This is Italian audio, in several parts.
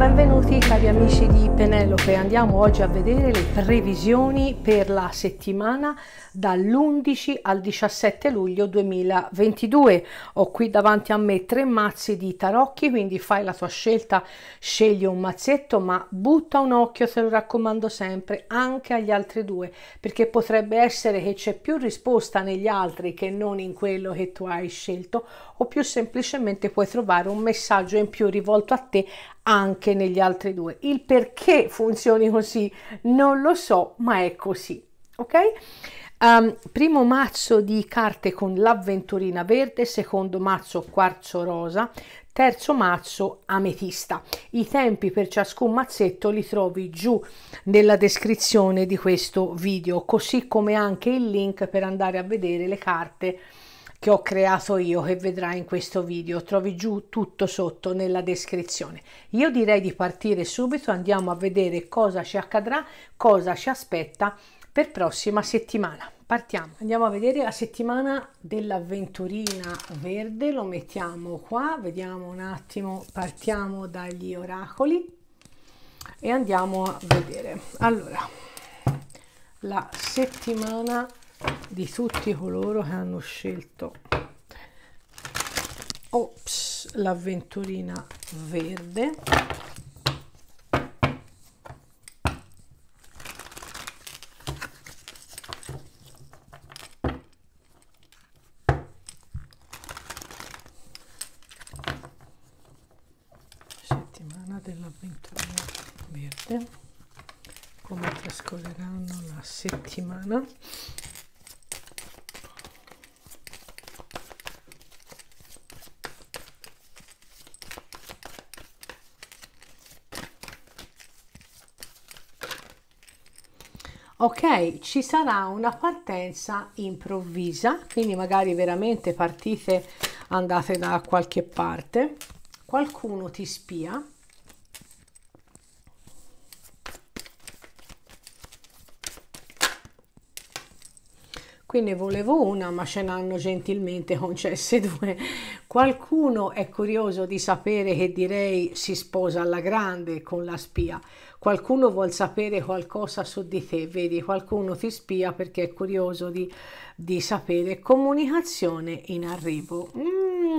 benvenuti cari amici di Penelope. Andiamo oggi a vedere le previsioni per la settimana dall'11 al 17 luglio 2022. Ho qui davanti a me tre mazzi di tarocchi, quindi fai la tua scelta, scegli un mazzetto, ma butta un occhio, te lo raccomando sempre, anche agli altri due, perché potrebbe essere che c'è più risposta negli altri che non in quello che tu hai scelto o più semplicemente puoi trovare un messaggio in più rivolto a te anche negli altri due. Il perché funzioni così non lo so, ma è così. Ok? Um, primo mazzo di carte con l'avventurina verde, secondo mazzo quarzo rosa, terzo mazzo ametista. I tempi per ciascun mazzetto li trovi giù nella descrizione di questo video, così come anche il link per andare a vedere le carte che ho creato io che vedrai in questo video trovi giù tutto sotto nella descrizione io direi di partire subito andiamo a vedere cosa ci accadrà cosa ci aspetta per prossima settimana partiamo andiamo a vedere la settimana dell'avventurina verde lo mettiamo qua vediamo un attimo partiamo dagli oracoli e andiamo a vedere allora la settimana di tutti coloro che hanno scelto ops l'avventurina verde settimana dell'avventurina verde come trascorreranno la settimana ok ci sarà una partenza improvvisa quindi magari veramente partite andate da qualche parte qualcuno ti spia qui ne volevo una ma ce n'hanno gentilmente concesse due Qualcuno è curioso di sapere che direi si sposa alla grande con la spia. Qualcuno vuol sapere qualcosa su di te, vedi, qualcuno ti spia perché è curioso di, di sapere. Comunicazione in arrivo. Mm Mm,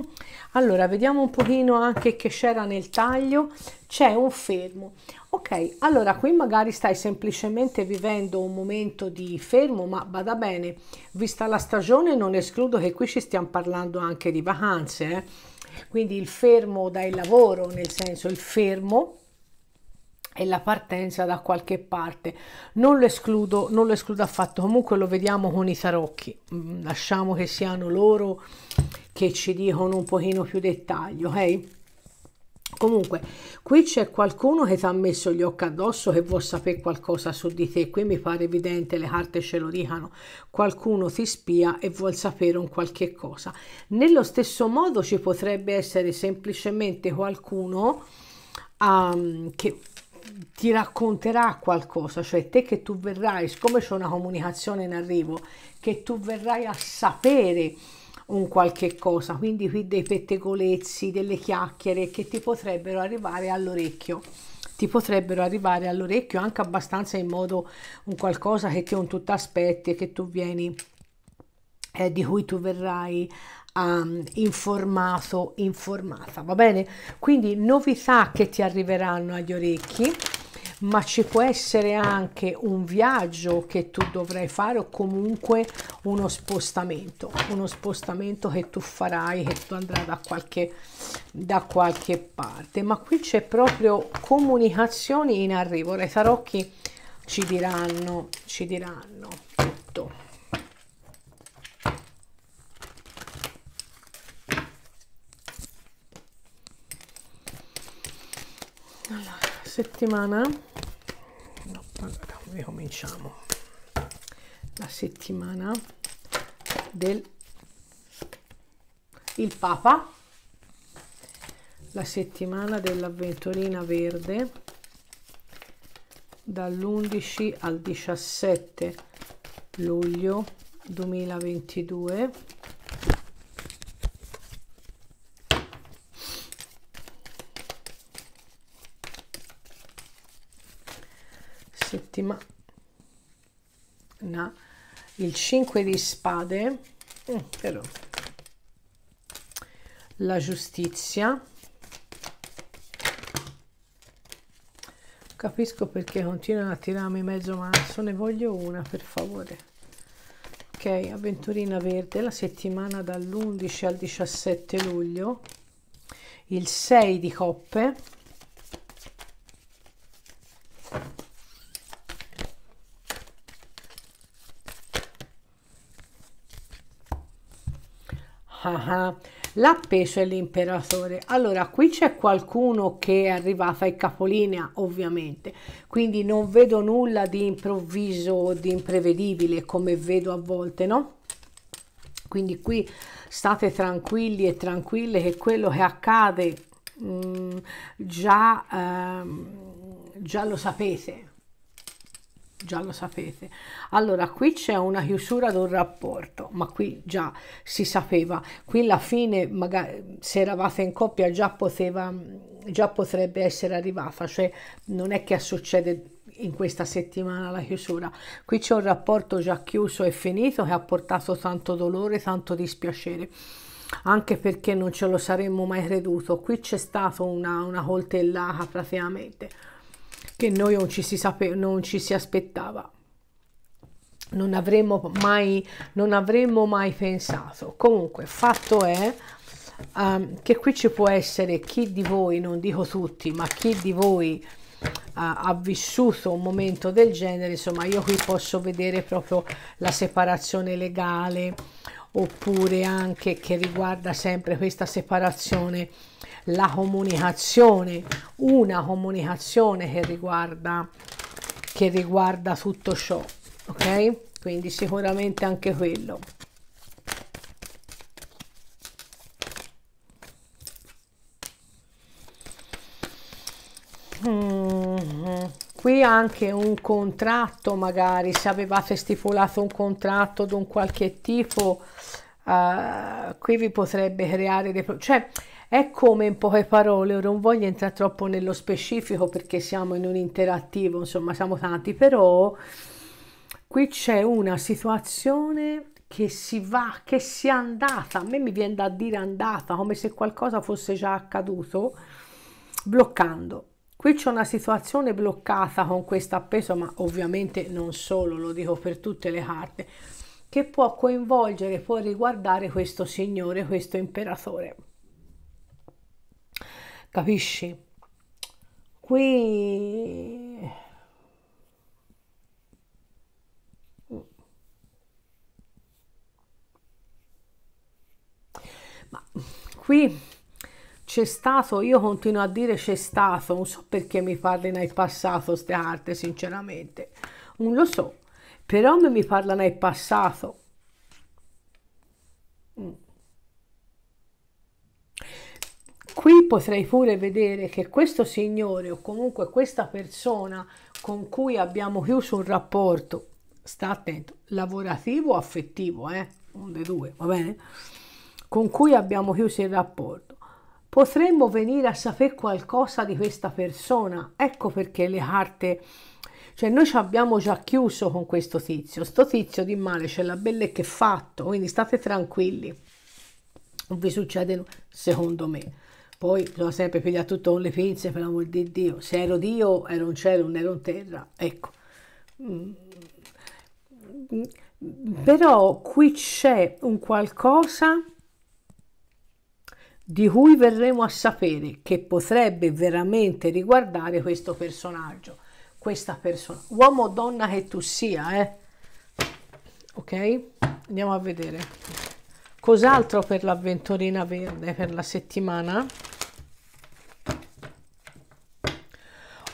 allora, vediamo un pochino anche che c'era nel taglio. C'è un fermo. Ok, allora qui magari stai semplicemente vivendo un momento di fermo, ma vada bene, vista la stagione non escludo che qui ci stiamo parlando anche di vacanze, eh? quindi il fermo dal lavoro, nel senso il fermo e la partenza da qualche parte. Non lo escludo, non lo escludo affatto, comunque lo vediamo con i tarocchi, mm, lasciamo che siano loro che ci dicono un pochino più dettaglio, ok? Comunque, qui c'è qualcuno che ti ha messo gli occhi addosso, che vuol sapere qualcosa su di te. Qui mi pare evidente, le carte ce lo dicano. Qualcuno ti spia e vuol sapere un qualche cosa. Nello stesso modo ci potrebbe essere semplicemente qualcuno um, che ti racconterà qualcosa, cioè te che tu verrai, siccome c'è una comunicazione in arrivo, che tu verrai a sapere un qualche cosa quindi qui dei pettegolezzi delle chiacchiere che ti potrebbero arrivare all'orecchio ti potrebbero arrivare all'orecchio anche abbastanza in modo un qualcosa che, che non tu ti aspetti che tu vieni eh, di cui tu verrai um, informato informata va bene quindi novità che ti arriveranno agli orecchi ma ci può essere anche un viaggio che tu dovrai fare o comunque uno spostamento, uno spostamento che tu farai, che tu andrai da qualche, da qualche parte. Ma qui c'è proprio comunicazioni in arrivo, i tarocchi ci diranno, ci diranno tutto. settimana no, allora, ricominciamo la settimana del il papa la settimana dell'avventurina verde dall'11 al 17 luglio 2022 settima no. il 5 di spade mm, però la giustizia capisco perché continuano a tirarmi mezzo mazzo ne voglio una per favore ok avventurina verde la settimana dall'11 al 17 luglio il 6 di coppe l'appeso e l'imperatore. Allora, qui c'è qualcuno che è arrivato ai capolinea, ovviamente, quindi non vedo nulla di improvviso o di imprevedibile come vedo a volte, no? Quindi qui state tranquilli e tranquille che quello che accade mh, mm, già, ehm, già lo sapete, già lo sapete allora qui c'è una chiusura del rapporto ma qui già si sapeva qui la fine magari se eravate in coppia già poteva già potrebbe essere arrivata cioè non è che succede in questa settimana la chiusura qui c'è un rapporto già chiuso e finito che ha portato tanto dolore tanto dispiacere anche perché non ce lo saremmo mai creduto qui c'è stata una, una coltellata praticamente che noi non ci si, sape- non ci si aspettava. Non avremmo, mai, non avremmo mai pensato. Comunque, fatto è um, che qui ci può essere chi di voi, non dico tutti, ma chi di voi uh, ha vissuto un momento del genere, insomma, io qui posso vedere proprio la separazione legale oppure anche che riguarda sempre questa separazione la comunicazione, una comunicazione che riguarda, che riguarda tutto ciò, ok? Quindi sicuramente anche quello. Mm-hmm. Qui anche un contratto, magari se avevate stipulato un contratto di un qualche tipo, uh, qui vi potrebbe creare dei problemi. Cioè, è come in poche parole, ora non voglio entrare troppo nello specifico perché siamo in un interattivo, insomma siamo tanti, però qui c'è una situazione che si va, che si è andata, a me mi viene da dire andata, come se qualcosa fosse già accaduto, bloccando. Qui c'è una situazione bloccata con questo appeso, ma ovviamente non solo, lo dico per tutte le carte, che può coinvolgere, può riguardare questo signore, questo imperatore capisci? Qui... Ma qui c'è stato, io continuo a dire c'è stato, non so perché mi parli nel passato ste carte, sinceramente, non lo so, però mi parlano nel passato, Qui potrei pure vedere che questo signore o comunque questa persona con cui abbiamo chiuso un rapporto, sta attento, lavorativo o affettivo, eh? un dei due, va bene? Con cui abbiamo chiuso il rapporto. Potremmo venire a sapere qualcosa di questa persona. Ecco perché le carte cioè noi ci abbiamo già chiuso con questo tizio sto tizio di male c'è la bella che fatto quindi state tranquilli non vi succede secondo me poi bisogna sempre pigliare tutto con le pinze, per l'amor di Dio. Se ero Dio, ero un cielo, non ero in terra. Ecco. Mm. Però qui c'è un qualcosa di cui verremo a sapere che potrebbe veramente riguardare questo personaggio, questa persona, uomo o donna che tu sia, eh? ok? Andiamo a vedere cos'altro per l'avventurina verde per la settimana.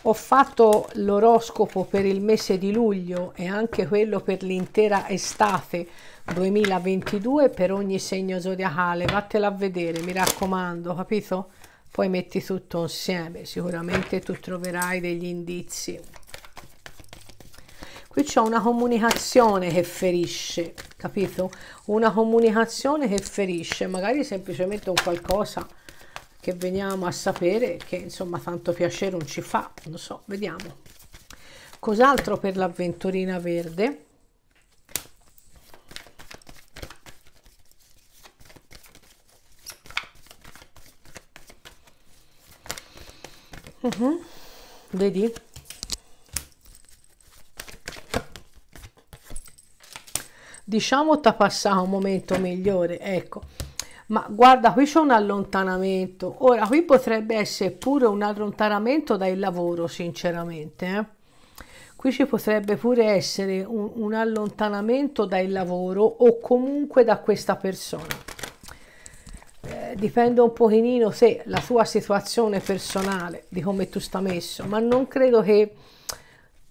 Ho fatto l'oroscopo per il mese di luglio e anche quello per l'intera estate 2022 per ogni segno zodiacale. Vattela a vedere, mi raccomando, capito? Poi metti tutto insieme, sicuramente tu troverai degli indizi. Qui c'è una comunicazione che ferisce, capito? Una comunicazione che ferisce, magari semplicemente un qualcosa che veniamo a sapere che insomma tanto piacere non ci fa, non so, vediamo. Cos'altro per l'avventurina verde? Uh mhm. -huh. Vedi? Diciamo ti ha passato un momento migliore, ecco ma guarda qui c'è un allontanamento ora qui potrebbe essere pure un allontanamento dal lavoro sinceramente eh? qui ci potrebbe pure essere un, un allontanamento dal lavoro o comunque da questa persona eh, dipende un pochino se la tua situazione personale di come tu sta messo ma non credo che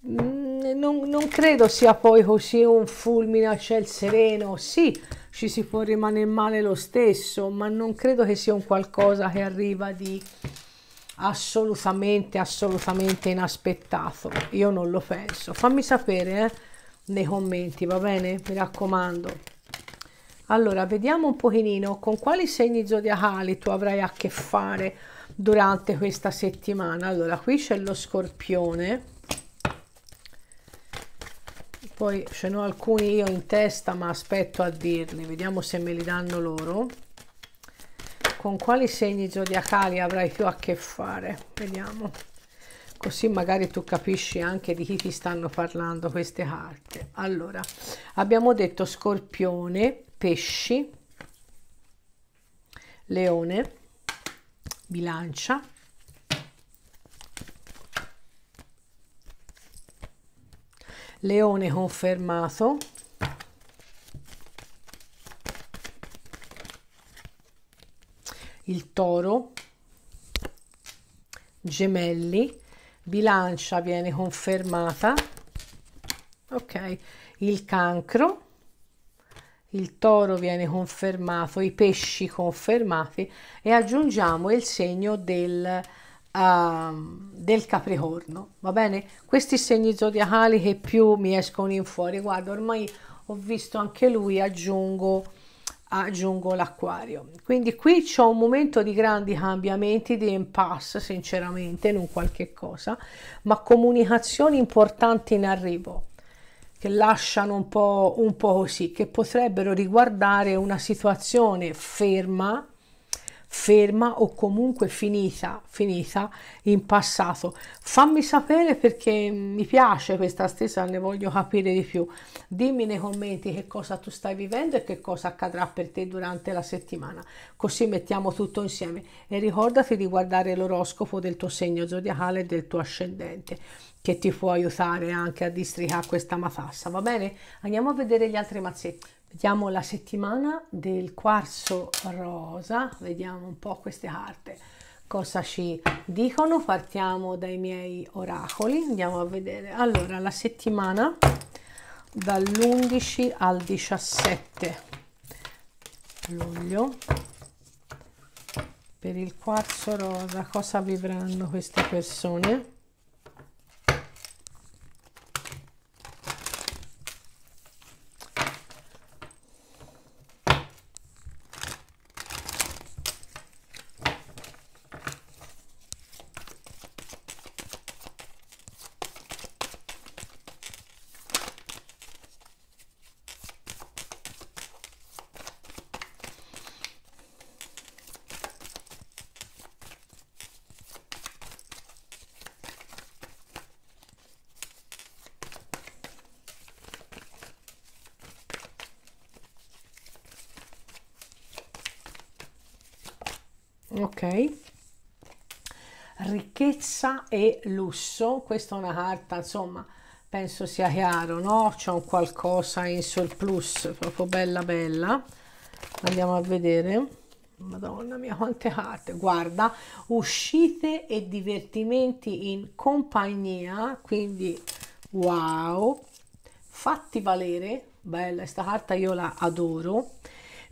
mm, non, non credo sia poi così un fulmine a ciel sereno sì ci si può rimanere male lo stesso, ma non credo che sia un qualcosa che arriva di assolutamente, assolutamente inaspettato. Io non lo penso. Fammi sapere eh, nei commenti, va bene? Mi raccomando. Allora, vediamo un pochino con quali segni zodiacali tu avrai a che fare durante questa settimana. Allora, qui c'è lo scorpione poi ce ne ho alcuni io in testa ma aspetto a dirli vediamo se me li danno loro con quali segni zodiacali avrai più a che fare vediamo così magari tu capisci anche di chi ti stanno parlando queste carte allora abbiamo detto scorpione pesci leone bilancia leone confermato il toro gemelli bilancia viene confermata ok il cancro il toro viene confermato i pesci confermati e aggiungiamo il segno del uh, del Capricorno, va bene? Questi segni zodiacali che più mi escono in fuori, guarda, ormai ho visto anche lui, aggiungo, aggiungo l'acquario. Quindi qui c'è un momento di grandi cambiamenti, di impasse, sinceramente, non qualche cosa, ma comunicazioni importanti in arrivo che lasciano un po', un po' così, che potrebbero riguardare una situazione ferma, ferma o comunque finita, finita in passato. Fammi sapere perché mi piace questa stessa, ne voglio capire di più. Dimmi nei commenti che cosa tu stai vivendo e che cosa accadrà per te durante la settimana. Così mettiamo tutto insieme e ricordati di guardare l'oroscopo del tuo segno zodiacale e del tuo ascendente che ti può aiutare anche a districare questa matassa, va bene? Andiamo a vedere gli altri mazzetti. Vediamo la settimana del quarzo rosa, vediamo un po' queste carte cosa ci dicono. Partiamo dai miei oracoli, andiamo a vedere. Allora, la settimana dall'11 al 17 luglio per il quarzo rosa cosa vivranno queste persone ok ricchezza e lusso questa è una carta insomma penso sia chiaro no c'è un qualcosa in surplus proprio bella bella andiamo a vedere madonna mia quante carte guarda uscite e divertimenti in compagnia quindi wow fatti valere bella questa carta io la adoro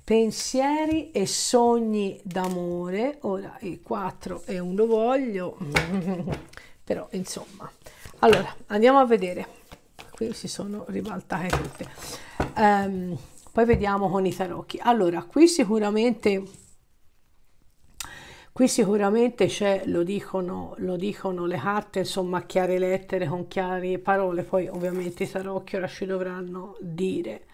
pensieri e sogni d'amore ora i 4 e un lo voglio però insomma allora andiamo a vedere qui si sono ribaltate tutte um, poi vediamo con i tarocchi allora qui sicuramente qui sicuramente c'è lo dicono lo dicono le carte insomma chiare lettere con chiare parole poi ovviamente i tarocchi ora ci dovranno dire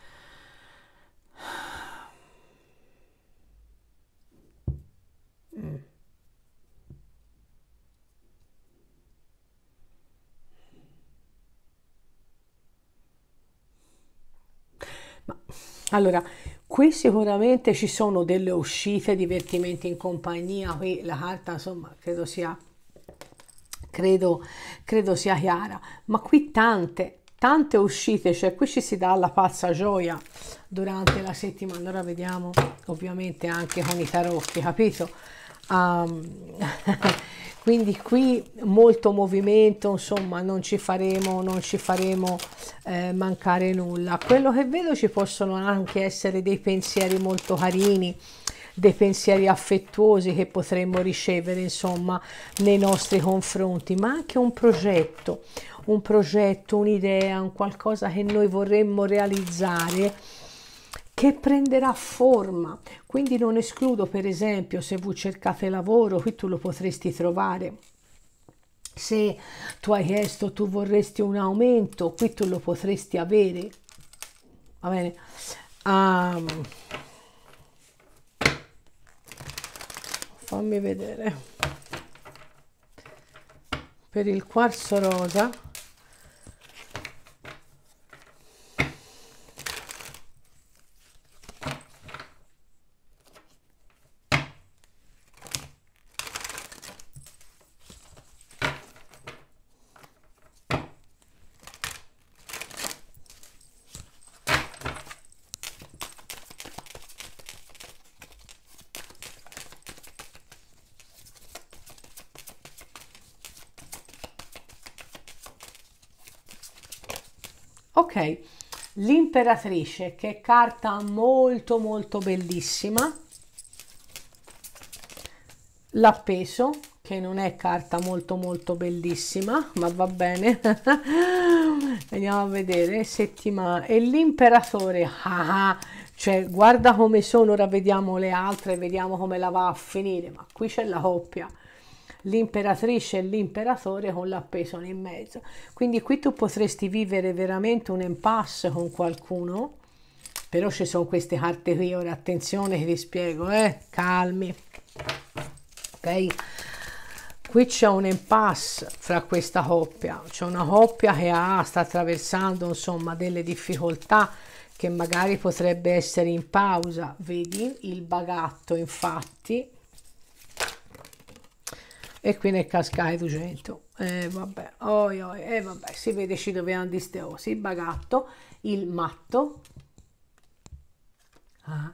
Allora, qui sicuramente ci sono delle uscite, divertimenti in compagnia, qui la carta insomma credo sia, credo, credo sia chiara, ma qui tante, tante uscite, cioè qui ci si dà la pazza gioia durante la settimana, allora vediamo ovviamente anche con i tarocchi, capito? Um, quindi qui molto movimento, insomma non ci faremo, non ci faremo eh, mancare nulla. Quello che vedo ci possono anche essere dei pensieri molto carini, dei pensieri affettuosi che potremmo ricevere insomma nei nostri confronti, ma anche un progetto, un progetto, un'idea, un qualcosa che noi vorremmo realizzare che prenderà forma. Quindi non escludo, per esempio, se voi cercate lavoro, qui tu lo potresti trovare. Se tu hai chiesto, tu vorresti un aumento, qui tu lo potresti avere. Va bene? Um, fammi vedere. Per il quarzo rosa Ok, l'imperatrice che è carta molto molto bellissima. L'appeso che non è carta molto molto bellissima, ma va bene. Andiamo a vedere, settimana. E l'imperatore, ah, ah, cioè guarda come sono, ora vediamo le altre, vediamo come la va a finire, ma qui c'è la coppia l'imperatrice e l'imperatore con l'appeso in mezzo. Quindi qui tu potresti vivere veramente un impasse con qualcuno, però ci sono queste carte qui, ora attenzione che vi spiego, eh? calmi, ok? Qui c'è un impasse fra questa coppia, c'è una coppia che ha, sta attraversando insomma delle difficoltà, che magari potrebbe essere in pausa, vedi il bagatto infatti e qui ne cascai 200 e eh, vabbè oi, oi, eh, vabbè si vede ci dovevano di steosi il bagatto il matto ah,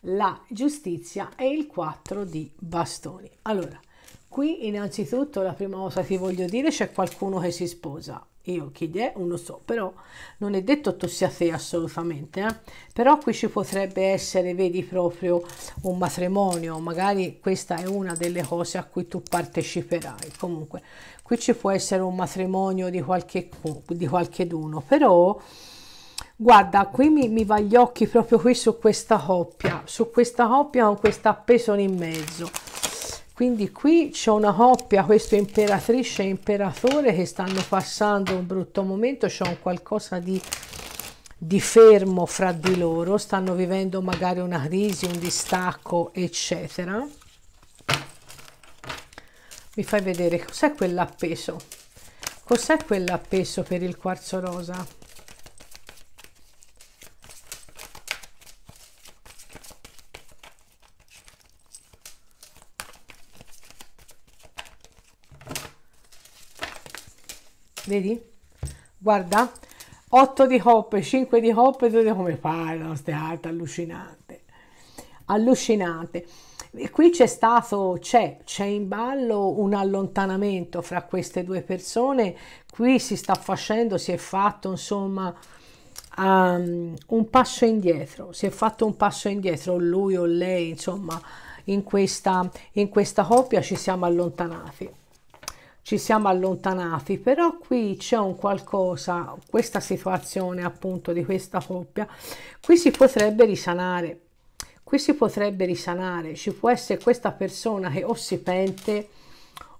la giustizia e il 4 di bastoni allora qui innanzitutto la prima cosa che voglio dire c'è qualcuno che si sposa io chi è, non so, però non è detto tu sia te assolutamente, eh? però qui ci potrebbe essere, vedi, proprio un matrimonio, magari questa è una delle cose a cui tu parteciperai, comunque qui ci può essere un matrimonio di qualche, di qualcheduno, però guarda, qui mi, mi va gli occhi proprio qui su questa coppia, su questa coppia con questa appesone in mezzo, quindi qui c'è una coppia questo imperatrice e imperatore che stanno passando un brutto momento c'è un qualcosa di, di fermo fra di loro stanno vivendo magari una crisi un distacco eccetera mi fai vedere cos'è quell'appeso cos'è quell'appeso per il quarzo rosa vedi? Guarda, 8 di coppe, 5 di coppe, vedete come parlano queste carte, allucinante, allucinante. E qui c'è stato, c'è, c'è in ballo un allontanamento fra queste due persone, qui si sta facendo, si è fatto insomma um, un passo indietro, si è fatto un passo indietro lui o lei insomma in questa, in questa coppia ci siamo allontanati ci siamo allontanati, però qui c'è un qualcosa, questa situazione appunto di questa coppia, qui si potrebbe risanare, qui si potrebbe risanare, ci può essere questa persona che o si pente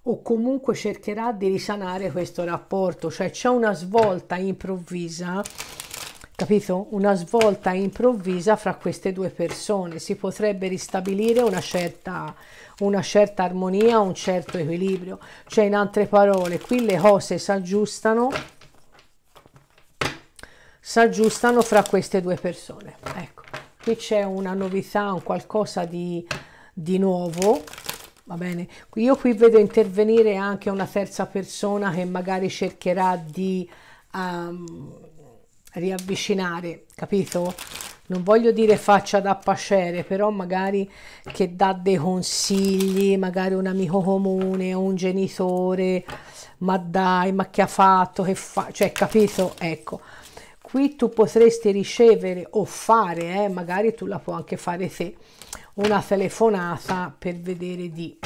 o comunque cercherà di risanare questo rapporto, cioè c'è una svolta improvvisa capito? Una svolta improvvisa fra queste due persone, si potrebbe ristabilire una certa, una certa armonia, un certo equilibrio. Cioè, in altre parole, qui le cose si aggiustano, si aggiustano fra queste due persone. Ecco, qui c'è una novità, un qualcosa di, di nuovo. Va bene, io qui vedo intervenire anche una terza persona che magari cercherà di um, riavvicinare, capito? non voglio dire faccia da pascere, però magari che dà dei consigli, magari un amico comune, o un genitore, ma dai, ma che ha fatto, che fa, cioè capito? Ecco, qui tu potresti ricevere o fare, eh, magari tu la puoi anche fare te, una telefonata per vedere di,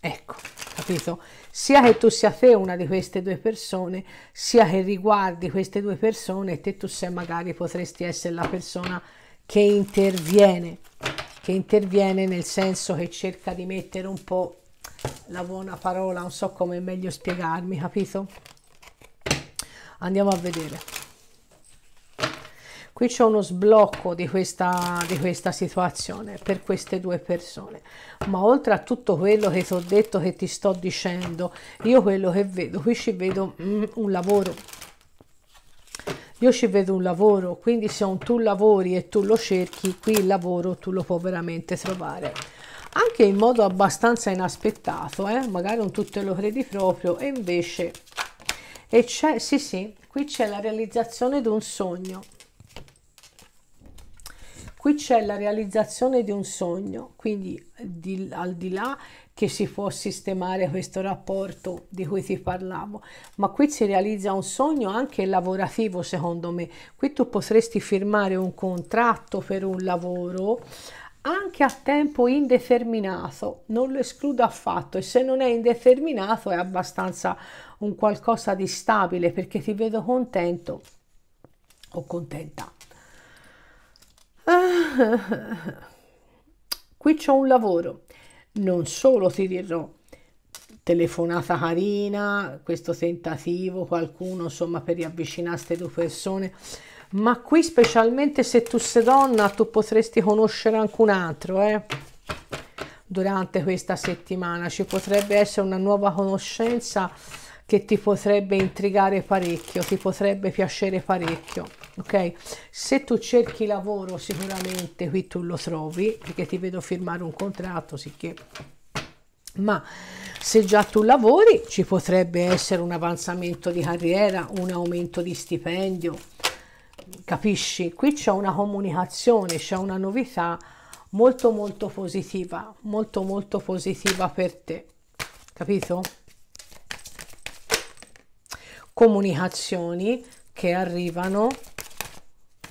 ecco, capito? Sia che tu sia te una di queste due persone, sia che riguardi queste due persone, te tu sei magari potresti essere la persona che che interviene, che interviene nel senso che cerca di mettere un po' la buona parola, non so come è meglio spiegarmi, capito? Andiamo a vedere. Qui c'è uno sblocco di questa, di questa situazione per queste due persone, ma oltre a tutto quello che ti ho detto, che ti sto dicendo, io quello che vedo, qui ci vedo mm, un lavoro, io ci vedo un lavoro quindi se un tu lavori e tu lo cerchi qui il lavoro tu lo puoi veramente trovare anche in modo abbastanza inaspettato eh? magari non tu te lo credi proprio e invece e c'è sì sì qui c'è la realizzazione di un sogno qui c'è la realizzazione di un sogno quindi di, al di là che si può sistemare questo rapporto di cui ti parlavo. Ma qui si realizza un sogno anche lavorativo, secondo me. Qui tu potresti firmare un contratto per un lavoro anche a tempo indeterminato, non lo escludo affatto e se non è indeterminato è abbastanza un qualcosa di stabile perché ti vedo contento o contenta. Ah, qui c'è un lavoro non solo ti dirò telefonata carina, questo tentativo, qualcuno insomma per riavvicinare queste due persone, ma qui specialmente se tu sei donna tu potresti conoscere anche un altro, eh? durante questa settimana ci potrebbe essere una nuova conoscenza che ti potrebbe intrigare parecchio, ti potrebbe piacere parecchio ok se tu cerchi lavoro sicuramente qui tu lo trovi perché ti vedo firmare un contratto sicché ma se già tu lavori ci potrebbe essere un avanzamento di carriera un aumento di stipendio capisci qui c'è una comunicazione c'è una novità molto molto positiva molto molto positiva per te capito comunicazioni che arrivano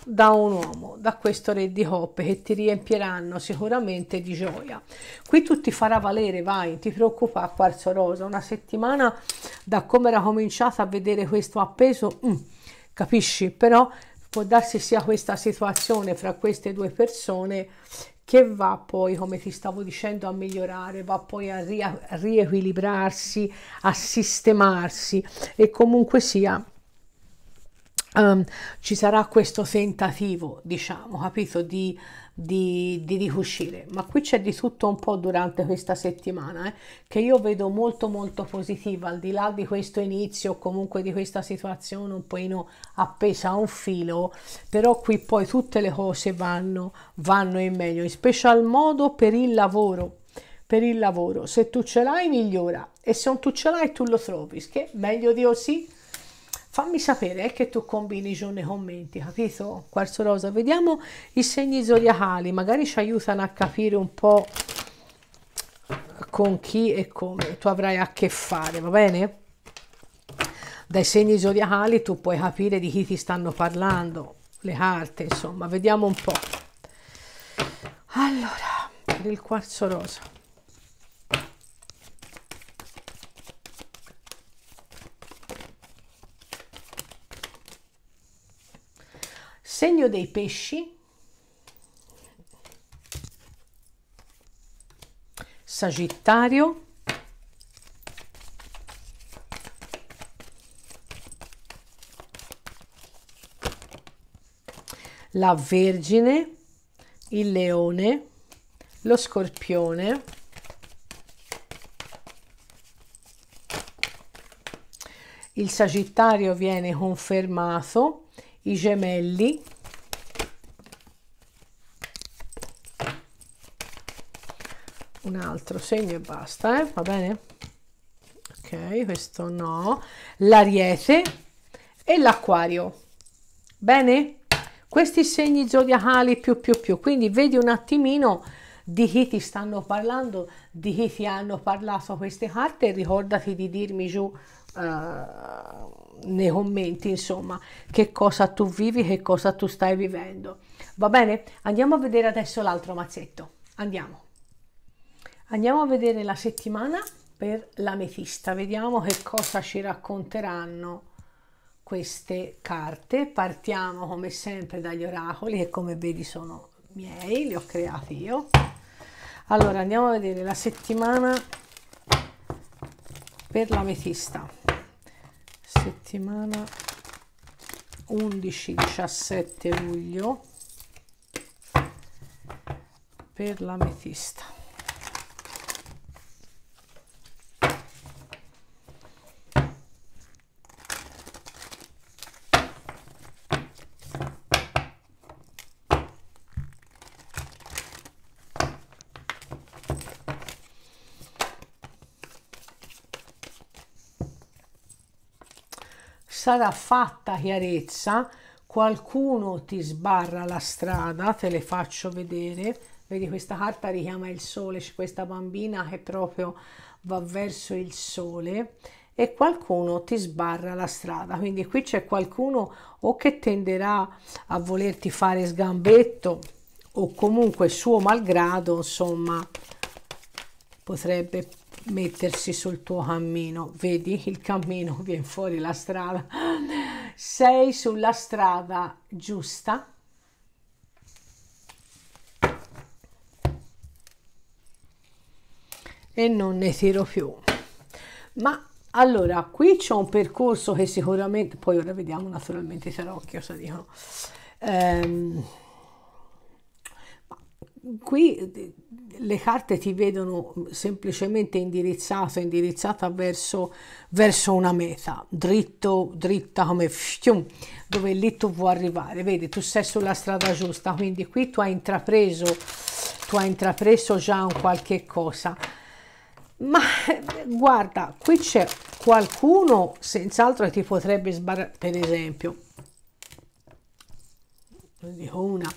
da un uomo, da questo re di coppe che ti riempiranno sicuramente di gioia. Qui tu ti farà valere, vai, ti preoccupa quarzo rosa, una settimana da come era cominciata a vedere questo appeso, mm, capisci? Però può darsi sia questa situazione fra queste due persone che va poi, come ti stavo dicendo, a migliorare, va poi a, ri a riequilibrarsi, a sistemarsi e comunque sia Um, ci sarà questo tentativo, diciamo, capito, di, di, di, riuscire. Ma qui c'è di tutto un po' durante questa settimana, eh, che io vedo molto molto positiva, al di là di questo inizio, comunque di questa situazione un po' appesa a un filo, però qui poi tutte le cose vanno, vanno in meglio, in special modo per il lavoro. Per il lavoro, se tu ce l'hai migliora e se non tu ce l'hai tu lo trovi, che meglio di così fammi sapere che tu combini giù nei commenti, capito? Quarzo rosa, vediamo i segni zodiacali, magari ci aiutano a capire un po' con chi e come tu avrai a che fare, va bene? Dai segni zodiacali tu puoi capire di chi ti stanno parlando, le carte, insomma, vediamo un po'. Allora, per il quarzo rosa. segno dei pesci, Sagittario, la Vergine, il Leone, lo Scorpione, il Sagittario viene confermato i gemelli un altro segno e basta eh? va bene ok questo no l'ariete e l'acquario bene questi segni zodiacali più più più quindi vedi un attimino di chi ti stanno parlando di chi ti hanno parlato queste carte ricordati di dirmi giù uh, nei commenti, insomma, che cosa tu vivi, che cosa tu stai vivendo. Va bene? Andiamo a vedere adesso l'altro mazzetto. Andiamo. Andiamo a vedere la settimana per l'ametista. Vediamo che cosa ci racconteranno queste carte. Partiamo come sempre dagli oracoli che come vedi sono miei, li ho creati io. Allora andiamo a vedere la settimana per l'ametista settimana 11-17 luglio per l'ametista sarà fatta chiarezza, qualcuno ti sbarra la strada, te le faccio vedere, vedi questa carta richiama il sole, c'è questa bambina che proprio va verso il sole e qualcuno ti sbarra la strada, quindi qui c'è qualcuno o che tenderà a volerti fare sgambetto o comunque suo malgrado, insomma, potrebbe mettersi sul tuo cammino vedi il cammino viene fuori la strada sei sulla strada giusta e non ne tiro più ma allora qui c'è un percorso che sicuramente poi ora vediamo naturalmente i tarocchi cosa dicono ehm, qui eh, le carte ti vedono semplicemente indirizzato, indirizzata verso, verso una meta, dritto, dritta come fium, dove lì tu vuoi arrivare, vedi, tu sei sulla strada giusta, quindi qui tu hai intrapreso, tu hai intrapreso già un qualche cosa. Ma eh, guarda, qui c'è qualcuno senz'altro che ti potrebbe sbarazzare, per esempio, ne dico una,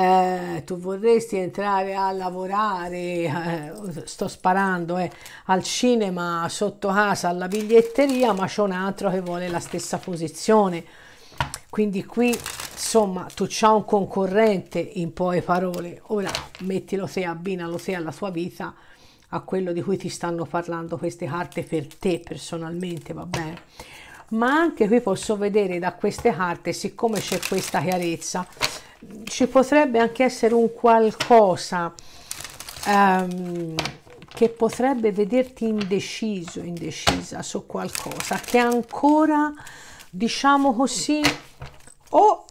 eh, tu vorresti entrare a lavorare, eh, sto sparando, eh, al cinema sotto casa, alla biglietteria, ma c'è un altro che vuole la stessa posizione. Quindi qui, insomma, tu c'hai un concorrente in poche parole. Ora, mettilo te, abbinalo te alla tua vita, a quello di cui ti stanno parlando queste carte per te personalmente, va bene? ma anche qui posso vedere da queste carte, siccome c'è questa chiarezza, ci potrebbe anche essere un qualcosa um, che potrebbe vederti indeciso, indecisa su qualcosa che ancora, diciamo così, o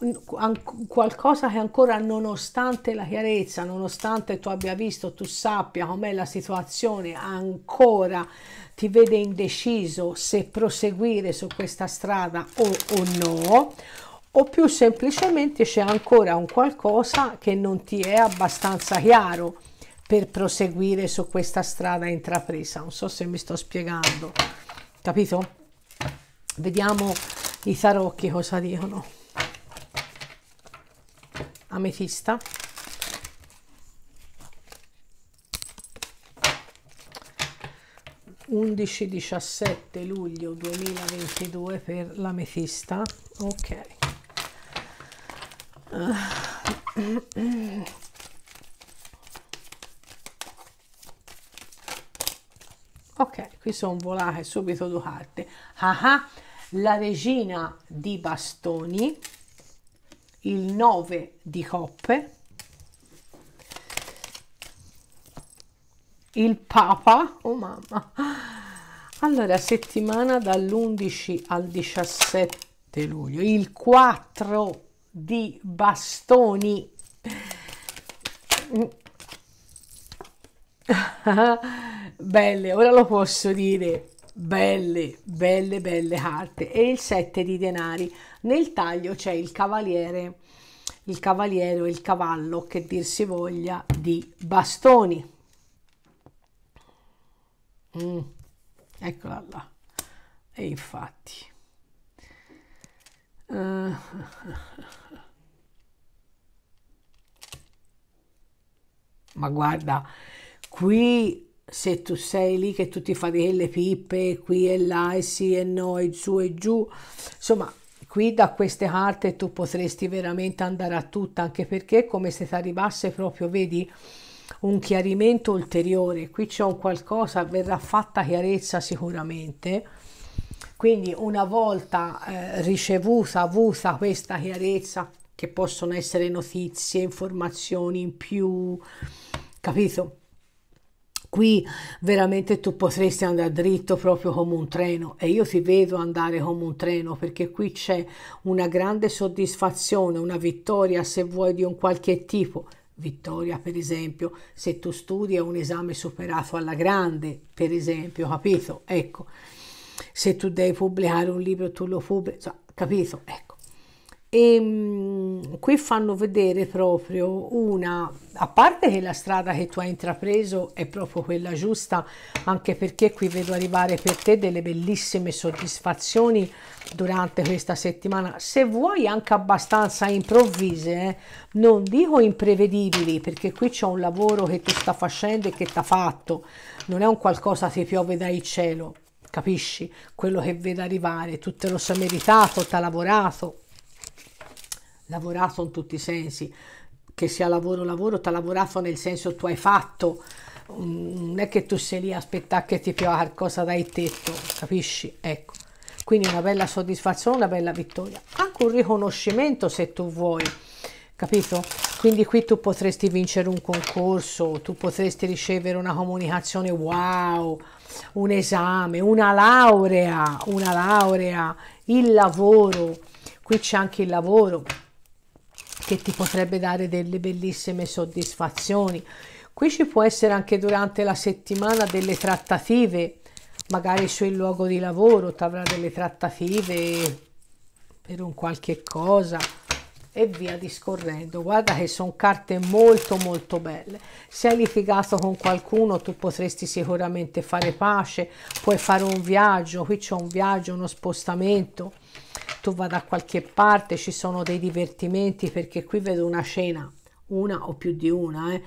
qualcosa che ancora nonostante la chiarezza, nonostante tu abbia visto, tu sappia com'è la situazione, ancora ti vede indeciso se proseguire su questa strada o, o no, o più semplicemente c'è ancora un qualcosa che non ti è abbastanza chiaro per proseguire su questa strada intrapresa. Non so se mi sto spiegando, capito? Vediamo i tarocchi cosa dicono. Ametista. Undici diciassette luglio 2022 per l'ametista. Ok ok qui sono volate subito due carte ah, ah la regina di bastoni il 9 di coppe il papa oh mamma allora settimana dall'11 al 17 luglio il 4 di bastoni. belle, ora lo posso dire. Belle, belle, belle carte. E il 7 di denari. Nel taglio c'è il cavaliere, il cavaliere o il cavallo, che dir si voglia, di bastoni. Mm, eccola là. E infatti. Uh. Ma guarda, qui se tu sei lì che tu ti fai le pippe qui e là e sì e no e su e giù, insomma qui da queste carte tu potresti veramente andare a tutta anche perché come se ti arrivasse proprio, vedi, un chiarimento ulteriore, qui c'è un qualcosa, verrà fatta chiarezza sicuramente quindi una volta eh, ricevuta, avuta questa chiarezza, che possono essere notizie, informazioni in più, capito? Qui veramente tu potresti andare dritto proprio come un treno e io ti vedo andare come un treno perché qui c'è una grande soddisfazione, una vittoria se vuoi di un qualche tipo. Vittoria, per esempio, se tu studi a un esame superato alla grande, per esempio, capito? Ecco se tu devi pubblicare un libro tu lo pubblichi, so, capito? Ecco. E ehm, mh, qui fanno vedere proprio una, a parte che la strada che tu hai intrapreso è proprio quella giusta, anche perché qui vedo arrivare per te delle bellissime soddisfazioni durante questa settimana, se vuoi anche abbastanza improvvise, eh? non dico imprevedibili, perché qui c'è un lavoro che tu sta facendo e che ti ha fatto, non è un qualcosa che piove dal cielo, capisci? Quello che vede arrivare, tu te lo sei meritato, ti ha lavorato, lavorato in tutti i sensi, che sia lavoro lavoro, ti ha lavorato nel senso tu hai fatto, mm, non è che tu sei lì a aspettare che ti piova qualcosa dai tetto, capisci? Ecco, quindi una bella soddisfazione, una bella vittoria, anche un riconoscimento se tu vuoi capito? Quindi qui tu potresti vincere un concorso, tu potresti ricevere una comunicazione wow, un esame, una laurea, una laurea, il lavoro, qui c'è anche il lavoro che ti potrebbe dare delle bellissime soddisfazioni. Qui ci può essere anche durante la settimana delle trattative, magari sul luogo di lavoro, tu avrai delle trattative per un qualche cosa e via discorrendo guarda che sono carte molto molto belle se hai litigato con qualcuno tu potresti sicuramente fare pace puoi fare un viaggio qui c'è un viaggio uno spostamento tu vai da qualche parte ci sono dei divertimenti perché qui vedo una cena una o più di una eh,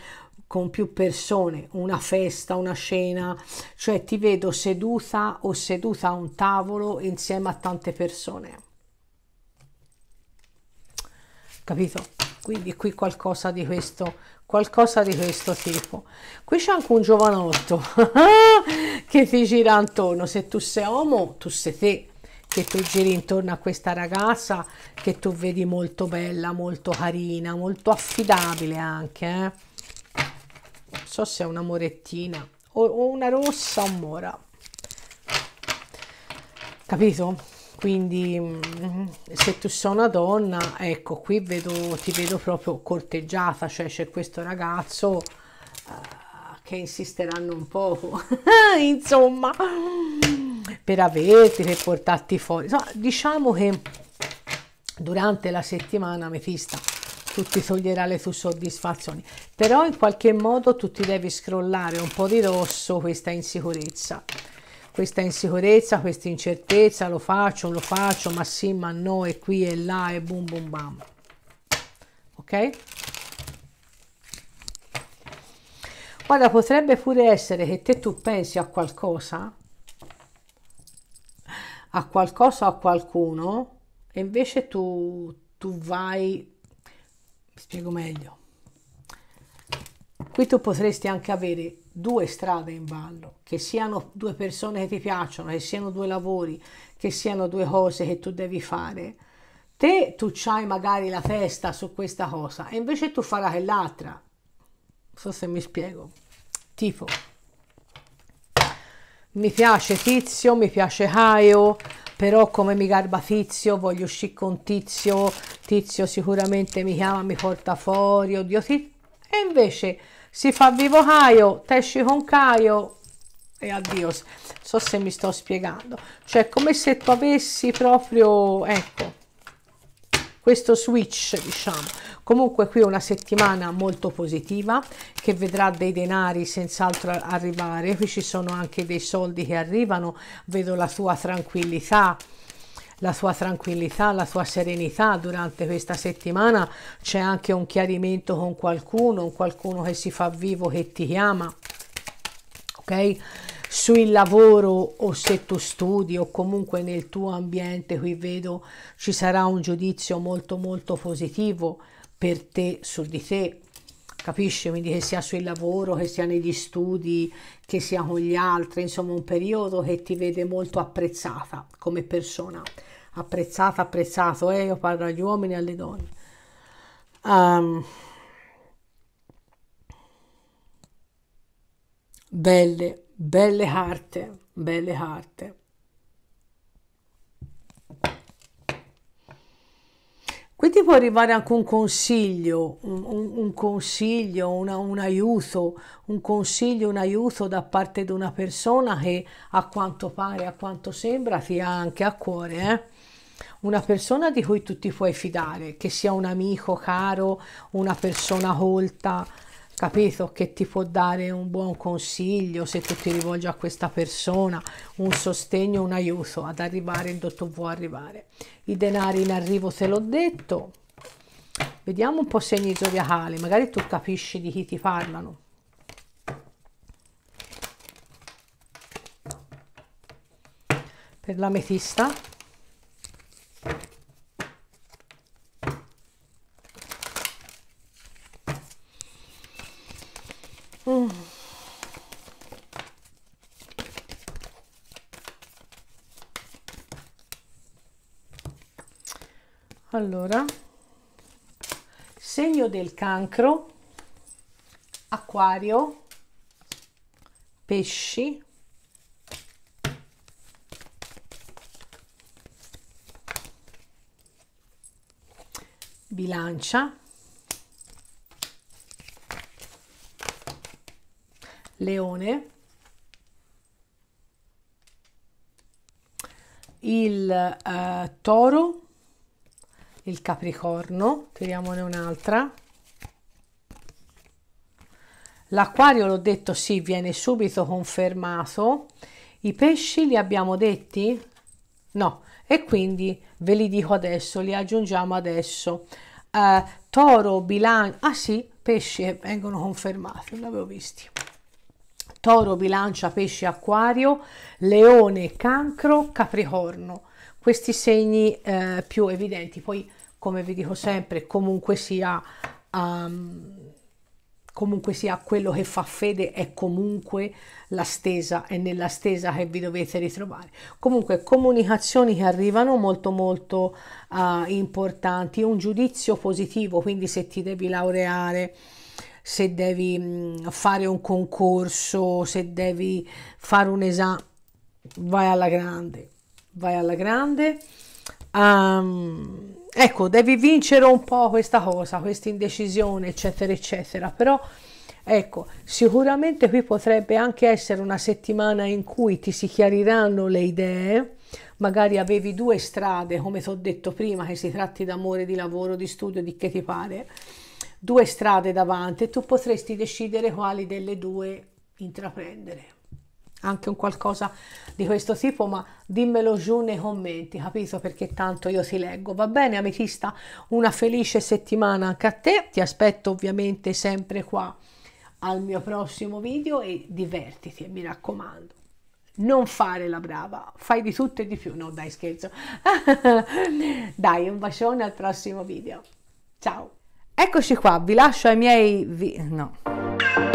con più persone, una festa, una cena, cioè ti vedo seduta o seduta a un tavolo insieme a tante persone capito? Quindi qui qualcosa di questo, qualcosa di questo tipo. Qui c'è anche un giovanotto che ti gira intorno, se tu sei uomo, tu sei te, che tu giri intorno a questa ragazza che tu vedi molto bella, molto carina, molto affidabile anche, eh? Non so se è una morettina o, o una rossa o mora. Capito? quindi mm, se tu sei una donna ecco qui vedo ti vedo proprio corteggiata cioè c'è questo ragazzo uh, che insisteranno un po insomma per averti per portarti fuori Insomma, diciamo che durante la settimana metista tu ti toglierà le tue soddisfazioni però in qualche modo tu ti devi scrollare un po' di rosso questa insicurezza questa insicurezza, questa incertezza, lo faccio, lo faccio, ma sì, ma no, e qui e là e boom boom bam. Ok? Guarda, potrebbe pure essere che te tu pensi a qualcosa, a qualcosa o a qualcuno, e invece tu, tu vai, mi spiego meglio, qui tu potresti anche avere due strade in ballo, che siano due persone che ti piacciono, che siano due lavori, che siano due cose che tu devi fare, te tu c'hai magari la testa su questa cosa e invece tu farai quell'altra. Non so se mi spiego. Tipo, mi piace Tizio, mi piace Caio, però come mi garba Tizio, voglio uscire con Tizio, Tizio sicuramente mi chiama, mi porta fuori, oddio Tizio. E invece si fa vivo caio, tesci con caio e addio. So se mi sto spiegando. Cioè, come se tu avessi proprio, ecco, questo switch, diciamo. Comunque qui è una settimana molto positiva che vedrà dei denari senz'altro arrivare. Qui ci sono anche dei soldi che arrivano, vedo la tua tranquillità, la sua tranquillità, la sua serenità durante questa settimana. C'è anche un chiarimento con qualcuno, un qualcuno che si fa vivo, che ti chiama, ok? Sul lavoro o se tu studi o comunque nel tuo ambiente, qui vedo ci sarà un giudizio molto molto positivo per te, su di te, capisci? Quindi che sia sul lavoro, che sia negli studi, che sia con gli altri, insomma un periodo che ti vede molto apprezzata come persona apprezzato, apprezzato, eh, io parlo agli uomini e alle donne. Um, belle, belle carte, belle carte. Qui ti può arrivare anche un consiglio, un, un, un consiglio, una, un aiuto, un consiglio, un aiuto da parte di una persona che a quanto pare, a quanto sembra, ti ha anche a cuore. Eh? una persona di cui tu ti puoi fidare, che sia un amico caro, una persona colta, capito? Che ti può dare un buon consiglio se tu ti rivolgi a questa persona, un sostegno, un aiuto ad arrivare dove tu vuoi arrivare. I denari in arrivo te l'ho detto. Vediamo un po' segni zodiacali, magari tu capisci di chi ti parlano. Per l'ametista Mm. Allora, segno del cancro, acquario, pesci, bilancia, leone, il eh, toro, il capricorno, tiriamone un'altra. L'acquario l'ho detto sì, viene subito confermato. I pesci li abbiamo detti? No, e quindi ve li dico adesso, li aggiungiamo adesso. Uh, toro, bilancia, ah sì, pesci eh, vengono confermati, non l'avevo visti. Toro, bilancia, pesce, acquario, leone, cancro, capricorno. Questi segni uh, più evidenti, poi come vi dico sempre, comunque sia... Um, comunque sia quello che fa fede è comunque la stesa è nella stesa che vi dovete ritrovare comunque comunicazioni che arrivano molto molto uh, importanti un giudizio positivo quindi se ti devi laureare se devi mm, fare un concorso se devi fare un esame vai alla grande vai alla grande Um, ecco, devi vincere un po' questa cosa, questa indecisione, eccetera, eccetera, però... Ecco, sicuramente qui potrebbe anche essere una settimana in cui ti si chiariranno le idee, magari avevi due strade, come ti ho detto prima, che si tratti d'amore, di lavoro, di studio, di che ti pare, due strade davanti e tu potresti decidere quali delle due intraprendere anche un qualcosa di questo tipo, ma dimmelo giù nei commenti, capito? Perché tanto io ti leggo. Va bene, ametista, una felice settimana anche a te. Ti aspetto ovviamente sempre qua al mio prossimo video e divertiti, mi raccomando. Non fare la brava, fai di tutto e di più. No, dai, scherzo. dai, un bacione al prossimo video. Ciao. Eccoci qua, vi lascio ai miei... Vi- no.